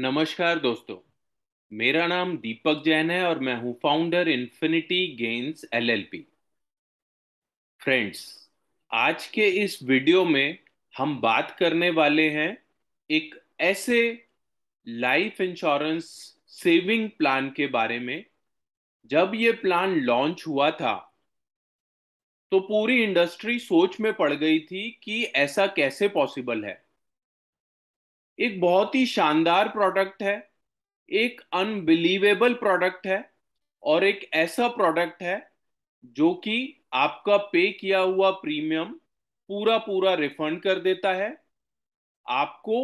नमस्कार दोस्तों मेरा नाम दीपक जैन है और मैं हूं founder infinity gains LLP friends आज के इस वीडियो में हम बात करने वाले हैं एक ऐसे लाइफ इंश्योरेंस सेविंग प्लान के बारे में जब ये प्लान लॉन्च हुआ था तो पूरी इंडस्ट्री सोच में पड़ गई थी कि ऐसा कैसे पॉसिबल है एक बहुत ही शानदार प्रोडक्ट है एक अनबिलीवेबल प्रोडक्ट है और एक ऐसा प्रोडक्ट है जो कि आपका पे किया हुआ प्रीमियम पूरा पूरा रिफंड कर देता है आपको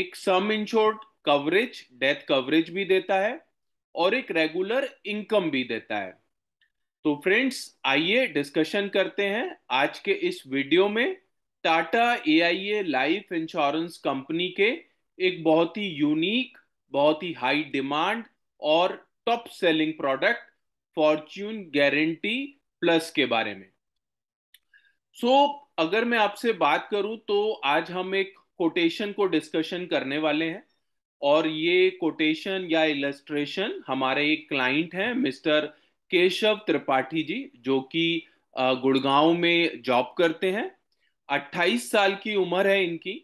एक sum insured coverage death coverage भी देता है और एक रेगुलर इनकम भी देता है तो फ्रेंड्स आइए डिस्कशन करते हैं आज के इस वीडियो में Tata A I A life insurance company के एक बहुत ही यूनिक बहुत ही हाई डिमांड और top selling product fortune guarantee plus के बारे में सो so, अगर मैं आपसे बात करूं तो आज हम एक कोटेशन को डिस्कशन करने वाले हैं और ये कोटेशन या इलस्ट्रेशन हमारे एक क्लाइंट हैं मिस्टर केशव त्रिपाठी जी जो कि गुड़गांव में जॉब करते हैं 28 साल की उम्र है इनकी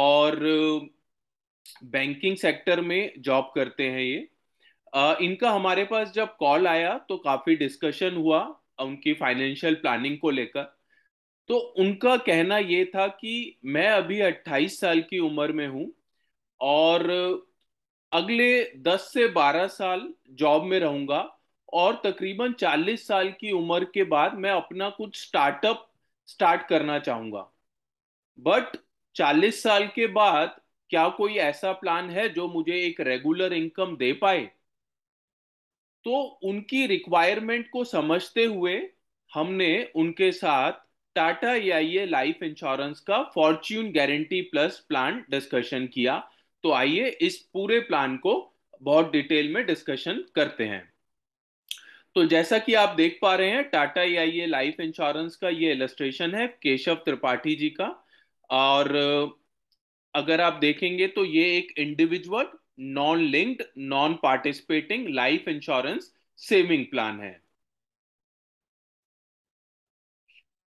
और बैंकिंग सेक्टर में जॉब करते हैं ये इनका हमारे पास जब कॉल आया तो काफ़ी डिस्कशन हुआ उनकी फाइनेंशियल प्लानिंग को लेकर तो उनका कहना ये था कि मैं अभी 28 साल की उम्र में हूँ और अगले 10 से 12 साल जॉब में रहूँगा और तकरीबन 40 साल की उम्र के बाद मैं अपना कुछ स्टार्टअप स्टार्ट करना चाहूँगा बट 40 साल के बाद क्या कोई ऐसा प्लान है जो मुझे एक रेगुलर इनकम दे पाए तो उनकी रिक्वायरमेंट को समझते हुए हमने उनके साथ Tata A I A life insurance का fortune guarantee plus plan discussion किया तो आइए इस पूरे प्लान को बहुत डिटेल में डिस्कशन करते हैं तो जैसा कि आप देख पा रहे हैं Tata A I A life insurance का ये इलस्ट्रेशन है केशव त्रिपाठी जी का और अगर आप देखेंगे तो ये एक individual non linked non participating life insurance saving plan है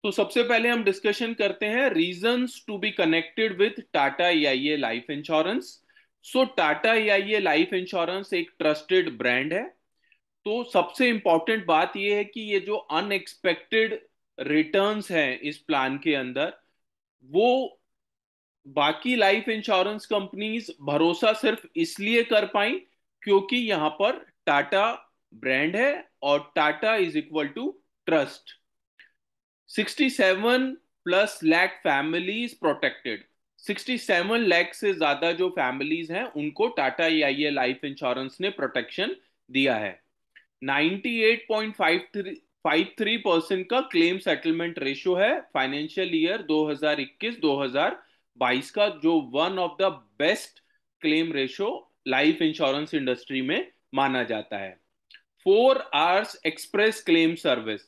तो सबसे पहले हम डिस्कशन करते हैं reasons to be connected with Tata E I A life insurance so Tata A I A life insurance एक ट्रस्टेड ब्रांड है तो सबसे इम्पोर्टेंट बात यह है कि ये जो अनएक्सपेक्टेड रिटर्न्स हैं इस प्लान के अंदर वो बाकी लाइफ इंश्योरेंस कंपनीज भरोसा सिर्फ इसलिए कर पाई क्योंकि यहां पर टाटा ब्रांड है और Tata is equal to trust 67 plus lakh families protected 67 lakh से ज्यादा जो फैमिलीज हैं उनको Tata E I life insurance ने प्रोटेक्शन दिया है 98.53 परसेंट का क्लेम सेटलमेंट रेशियो है फाइनेंशियल ईयर 2021-2022 का जो one of the best claim ratio life insurance industry में माना जाता है four hours express claim service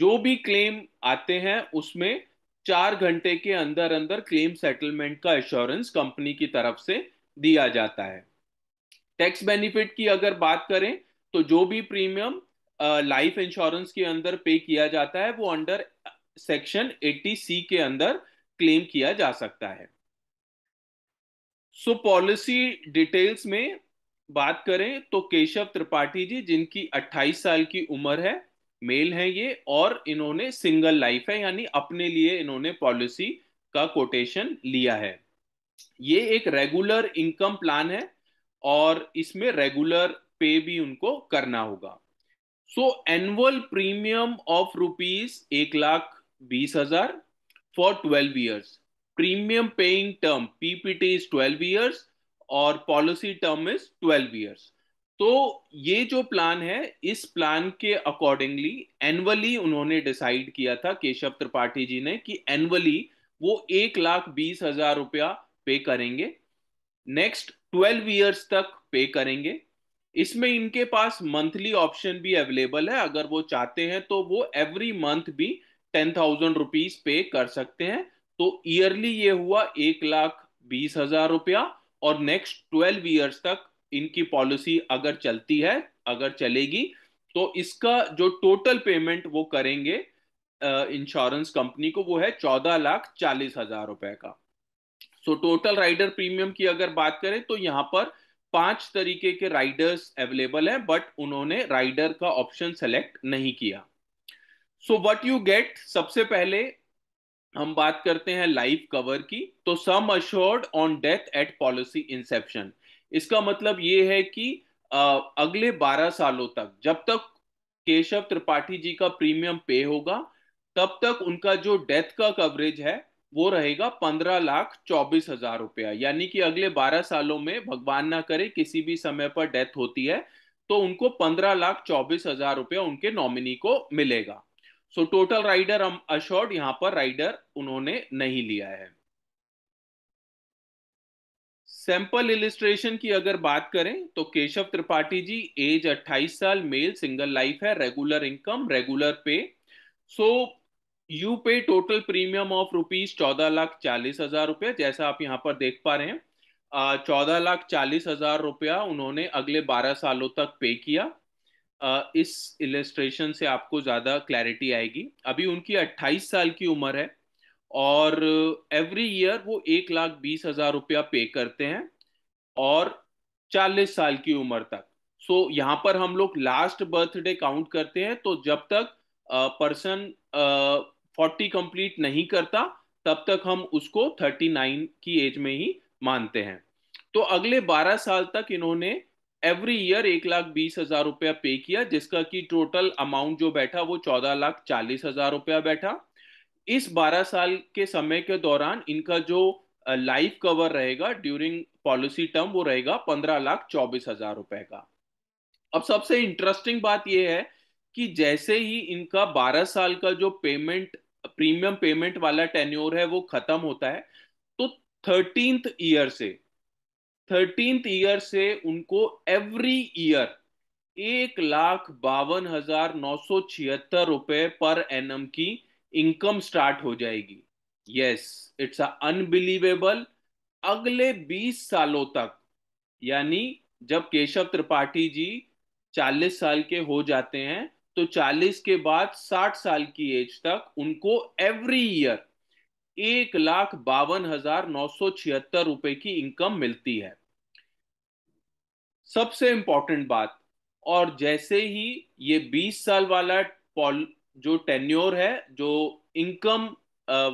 जो भी क्लेम आते हैं उसमें चार घंटे के अंदर अंदर क्लेम सेटलमेंट का एश्योरेंस कंपनी की तरफ से दिया जाता है टैक्स बेनिफिट की अगर बात करें तो जो भी प्रीमियम लाइफ इंश्योरेंस के अंदर पे किया जाता है वो अंडर सेक्शन 80 सी के अंदर क्लेम किया जा सकता है सो पॉलिसी डिटेल्स में बात करें तो केशव त्रिपाठी जी जिनकी 28 साल की उम्र है मेल है ये और इन्होंने सिंगल लाइफ है यानी अपने लिए इन्होंने पॉलिसी का कोटेशन लिया है ये एक रेगुलर इनकम प्लान है और इसमें रेगुलर पे भी उनको करना होगा so annual premium of rupees एक लाख बीस हजार for twelve years premium paying term PPT is twelve years और policy term is twelve years तो ये जो प्लान है इस प्लान के अकॉर्डिंगली एनुअली उन्होंने डिसाइड किया था केशव त्रिपाठी जी ने कि एनुअली वो एक लाख बीस हजार रुपया पे करेंगे नेक्स्ट ट्वेल्व ईयर्स तक पे करेंगे इसमें इनके पास मंथली ऑप्शन भी अवेलेबल है अगर वो चाहते हैं तो वो एवरी मंथ भी टेन थाउजेंड रुपीज पे कर सकते हैं तो ईयरली ये हुआ एक लाख बीस हजार रुपया और नेक्स्ट ट्वेल्व ईयर्स तक इनकी पॉलिसी अगर चलती है अगर चलेगी तो इसका जो टोटल पेमेंट वो करेंगे इंश्योरेंस कंपनी को वो है चौदह लाख चालीस हजार रुपए का सो टोटल राइडर प्रीमियम की अगर बात करें तो यहाँ पर पांच तरीके के राइडर्स अवेलेबल हैं बट उन्होंने राइडर का ऑप्शन सेलेक्ट नहीं किया सो व्हाट यू गेट सबसे पहले हम बात करते हैं लाइफ कवर की तो sum assured on death at policy inception इसका मतलब ये है कि अगले 12 सालों तक जब तक केशव त्रिपाठी जी का प्रीमियम पे होगा तब तक उनका जो डेथ का कवरेज है वो रहेगा पंद्रह लाख चौबीस हजार रुपया यानी कि अगले बारह सालों में भगवान ना करे किसी भी समय पर डेथ होती है तो उनको पंद्रह लाख चौबीस हजार रुपया उनके नॉमिनी को मिलेगा सो टोटल राइडर अशोर्ड यहां पर राइडर उन्होंने नहीं लिया है सैंपल इलिस्ट्रेशन की अगर बात करें तो केशव त्रिपाठी जी एज 28 साल मेल सिंगल लाइफ है regular income regular pay so so, you pay total premium of rupees चौदह लाख चालीस हजार रुपये जैसा आप यहाँ पर देख पा रहे हैं चौदह लाख चालीस हजार रुपया उन्होंने अगले बारह सालों तक पे किया आ, इस इलेस्ट्रेशन से आपको ज़्यादा क्लैरिटी आएगी अभी उनकी अट्ठाईस साल की उम्र है और एवरी ईयर वो एक लाख बीस हजार रुपया पे करते हैं और चालीस साल की उम्र तक सो so, यहाँ पर हम लोग लास्ट बर्थडे काउंट करते हैं तो जब तक पर्सन फोर्टी कंप्लीट नहीं करता तब तक हम उसको थर्टी नाइन की एज में ही मानते हैं तो अगले बारह साल तक इन्होंने एवरी ईयर एक लाख बीस हजार रुपया पे किया जिसका कि टोटल अमाउंट जो बैठा वो चौदह लाख चालीस हजार रुपया बैठा इस बारह साल के समय के दौरान इनका जो लाइफ कवर रहेगा ड्यूरिंग पॉलिसी टर्म वो रहेगा पंद्रह लाख चौबीस हजार रुपए का अब सबसे इंटरेस्टिंग बात यह है कि जैसे ही इनका 12 साल का जो पेमेंट प्रीमियम पेमेंट वाला टेन्योर है वो खत्म होता है तो थर्टींथ ईयर से थर्टींथ ईयर से उनको एवरी ईयर एक लाख बावन हजार नौ सौ छिहत्तर रुपए पर एन की इनकम स्टार्ट हो जाएगी यस इट्स अनबिलीवेबल अगले 20 सालों तक यानी जब केशव त्रिपाठी जी 40 साल के हो जाते हैं तो 40 के बाद 60 साल की एज तक उनको एवरी ईयर एक लाख बावन हजार नौ सौ छिहत्तर रुपए की इनकम मिलती है सबसे इंपॉर्टेंट बात और जैसे ही ये 20 साल वाला जो टेन्योर है जो इनकम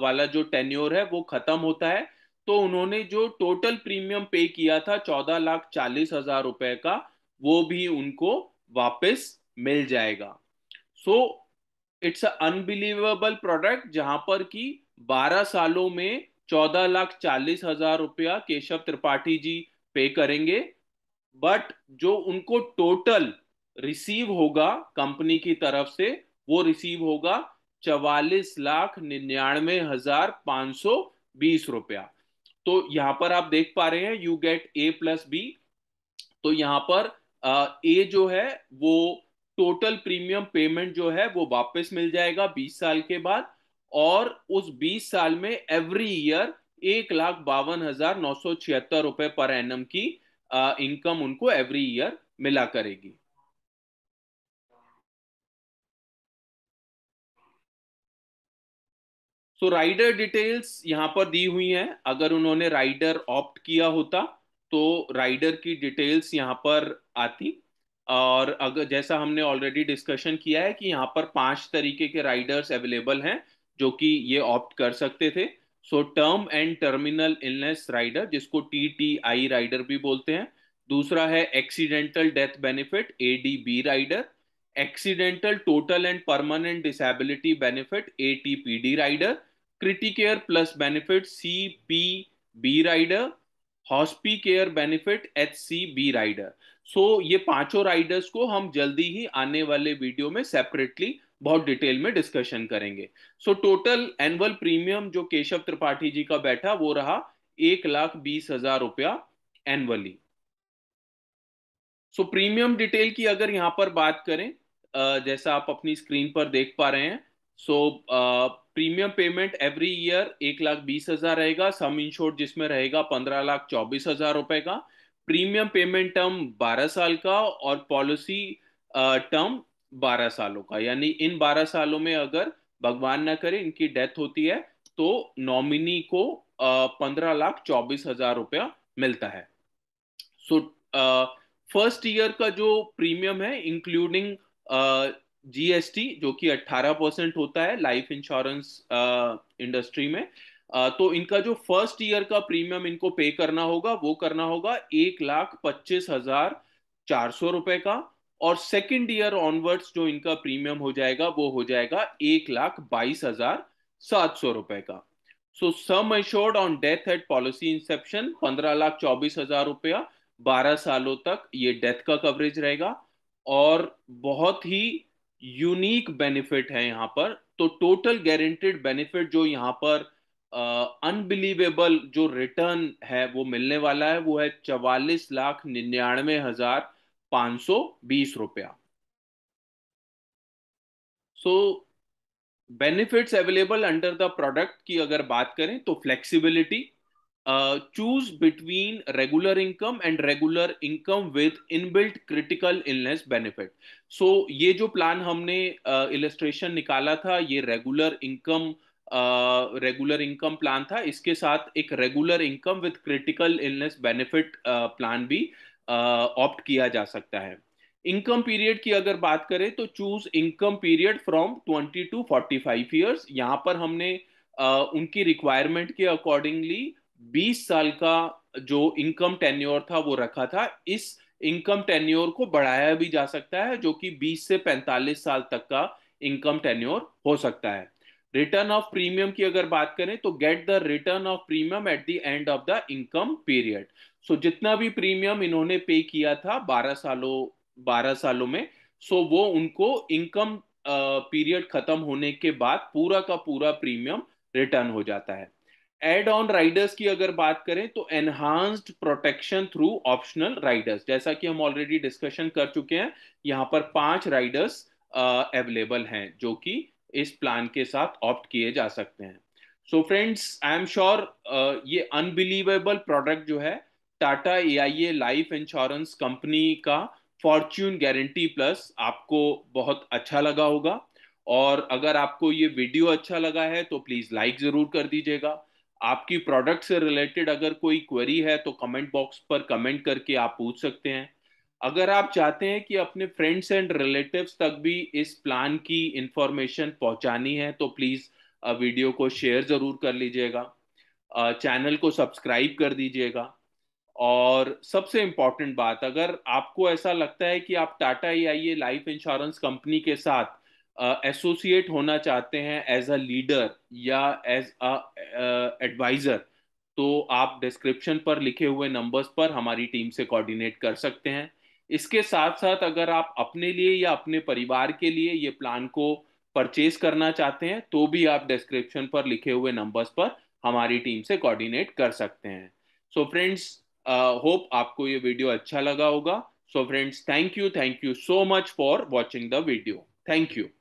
वाला जो टेन्योर है वो खत्म होता है तो उन्होंने जो टोटल प्रीमियम पे किया था चौदह लाख चालीस हजार रुपए का वो भी उनको वापस मिल जाएगा so it's a unbelievable product जहां पर कि 12 सालों में चौदह लाख चालीस हजार रुपया केशव त्रिपाठी जी पे करेंगे बट जो उनको टोटल रिसीव होगा कंपनी की तरफ से वो रिसीव होगा चवालीस लाख निन्यानवे हजार पांच सौ बीस रुपया तो यहाँ पर आप देख पा रहे हैं you get A plus B तो यहाँ पर ए जो है वो टोटल प्रीमियम पेमेंट जो है वो वापस मिल जाएगा 20 साल के बाद और उस 20 साल में एवरी ईयर एक लाख बावन हजार नौ सौ छिहत्तर रुपए पर एन की इनकम उनको एवरी ईयर मिला करेगी सो राइडर डिटेल्स यहां पर दी हुई है अगर उन्होंने राइडर ऑप्ट किया होता तो राइडर की डिटेल्स यहां पर आती और अगर जैसा हमने ऑलरेडी डिस्कशन किया है कि यहाँ पर पांच तरीके के राइडर्स अवेलेबल हैं जो कि ये ऑप्ट कर सकते थे so term and terminal illness rider जिसको टी टी आई राइडर भी बोलते हैं दूसरा है accidental death benefit A D B rider accidental total and permanent disability benefit A T P D rider criticare plus benefit C P B rider hospicare benefit H C B rider so so, ये पांचों Riders को हम जल्दी ही आने वाले video में separately बहुत detail में डिस्कशन करेंगे सो टोटल एनुअल प्रीमियम जो केशव त्रिपाठी जी का बैठा वो रहा एक लाख बीस हजार रुपया एनुअली सो प्रीमियम डिटेल की अगर यहाँ पर बात करें जैसा आप अपनी स्क्रीन पर देख पा रहे हैं so premium payment every year एक लाख बीस हजार रहेगा सम इंश्योर्ड जिसमें रहेगा पंद्रह लाख चौबीस हजार रुपए का प्रीमियम पेमेंट टर्म 12 साल का और पॉलिसी टर्म 12 सालों का यानी इन 12 सालों में अगर भगवान ना करे इनकी डेथ होती है तो नॉमिनी को पंद्रह लाख चौबीस हजार रुपया मिलता है सो फर्स्ट ईयर का जो प्रीमियम है इंक्लूडिंग जीएसटी uh, जो कि 18 परसेंट होता है लाइफ इंश्योरेंस इंडस्ट्री में तो इनका जो फर्स्ट ईयर का प्रीमियम इनको पे करना होगा वो करना होगा एक लाख पच्चीस हजार चार सौ रुपए का और सेकेंड ईयर ऑनवर्ड्स जो इनका प्रीमियम हो जाएगा वो हो जाएगा एक लाख बाईस हजार सात सौ रुपए का so sum assured on death at policy inception पंद्रह लाख चौबीस हजार रुपया बारह सालों तक ये डेथ का कवरेज रहेगा और बहुत ही यूनिक बेनिफिट है यहाँ पर तो टोटल गारंटेड बेनिफिट जो यहाँ पर अनबिलीवेबल uh, जो रिटर्न है वो मिलने वाला है वो है चवालीस लाख निन्यानवे हजार पांच सौ बीस रुपया so benefits available under the product की अगर बात करें तो flexibility choose between regular income and regular income with inbuilt critical illness benefit so ये जो प्लान हमने इलेस्ट्रेशन uh, निकाला था ये regular income uh, regular income plan था इसके साथ एक regular income with critical illness benefit plan भी ऑप्ट किया जा सकता है इनकम पीरियड की अगर बात करें तो choose income period from 20 to 45 years यहाँ पर हमने uh, उनकी रिक्वायरमेंट के अकॉर्डिंगली 20 साल का जो इनकम टेन्योर था वो रखा था इस इनकम टेन्योर को बढ़ाया भी जा सकता है जो कि 20 से 45 साल तक का इनकम टेन्योर हो सकता है रिटर्न ऑफ प्रीमियम की अगर बात करें तो get the return of premium at the end of the income period so जितना भी प्रीमियम इन्होंने पे किया था बारह सालों बारह सालों में सो so वो उनको इनकम पीरियड खत्म होने के बाद पूरा का पूरा प्रीमियम रिटर्न हो जाता है एड ऑन राइडर्स की अगर बात करें तो enhanced protection through optional riders जैसा कि हम ऑलरेडी डिस्कशन कर चुके हैं यहाँ पर पांच राइडर्स अवेलेबल हैं जो कि इस प्लान के साथ ऑप्ट किए जा सकते हैं so friends I am sure ये अनबिलीवेबल प्रोडक्ट जो है Tata A I A life insurance company का फॉर्च्यून गारंटी प्लस आपको बहुत अच्छा लगा होगा और अगर आपको ये वीडियो अच्छा लगा है तो प्लीज़ लाइक ज़रूर कर दीजिएगा आपकी प्रोडक्ट से रिलेटेड अगर कोई क्वेरी है तो कमेंट बॉक्स पर कमेंट करके आप पूछ सकते हैं अगर आप चाहते हैं कि अपने फ्रेंड्स एंड रिलेटिव्स तक भी इस प्लान की इंफॉर्मेशन पहुंचानी है तो प्लीज़ वीडियो को शेयर ज़रूर कर लीजिएगा चैनल को सब्सक्राइब कर दीजिएगा और सबसे इम्पॉर्टेंट बात अगर आपको ऐसा लगता है कि आप Tata A I A life insurance company के साथ एसोसिएट होना चाहते हैं एज अ लीडर या एज अ एडवाइज़र तो आप डिस्क्रिप्शन पर लिखे हुए नंबर्स पर हमारी टीम से कोऑर्डिनेट कर सकते हैं इसके साथ साथ अगर आप अपने लिए या अपने परिवार के लिए ये प्लान को परचेज करना चाहते हैं तो भी आप डिस्क्रिप्शन पर लिखे हुए नंबर्स पर हमारी टीम से कोऑर्डिनेट कर सकते हैं सो फ्रेंड्स होप आपको ये वीडियो अच्छा लगा होगा so friends thank you thank you so much for watching the video thank you